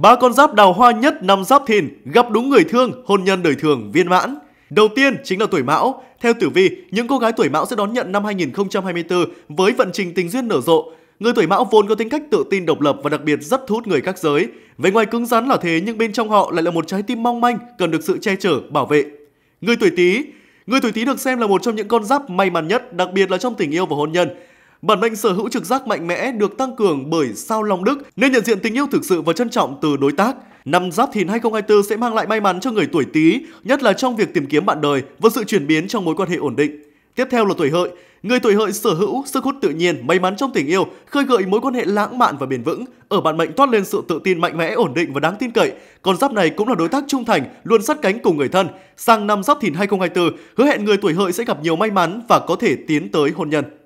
Ba con giáp đào hoa nhất năm giáp thìn, gặp đúng người thương, hôn nhân đời thường viên mãn. Đầu tiên chính là tuổi mão. Theo tử vi, những cô gái tuổi mão sẽ đón nhận năm 2024 với vận trình tình duyên nở rộ. Người tuổi mão vốn có tính cách tự tin độc lập và đặc biệt rất thu hút người khác giới. Về ngoài cứng rắn là thế nhưng bên trong họ lại là một trái tim mong manh cần được sự che chở, bảo vệ. Người tuổi tý Người tuổi tý được xem là một trong những con giáp may mắn nhất, đặc biệt là trong tình yêu và hôn nhân. Bản mệnh sở hữu trực giác mạnh mẽ được tăng cường bởi sao Long Đức nên nhận diện tình yêu thực sự và trân trọng từ đối tác. Năm Giáp Thìn 2024 sẽ mang lại may mắn cho người tuổi Tý, nhất là trong việc tìm kiếm bạn đời và sự chuyển biến trong mối quan hệ ổn định. Tiếp theo là tuổi Hợi. Người tuổi Hợi sở hữu sức hút tự nhiên, may mắn trong tình yêu, khơi gợi mối quan hệ lãng mạn và bền vững. Ở bản mệnh toát lên sự tự tin mạnh mẽ, ổn định và đáng tin cậy. còn giáp này cũng là đối tác trung thành, luôn sát cánh cùng người thân. Sang năm Giáp Thìn 2024, hứa hẹn người tuổi Hợi sẽ gặp nhiều may mắn và có thể tiến tới hôn nhân.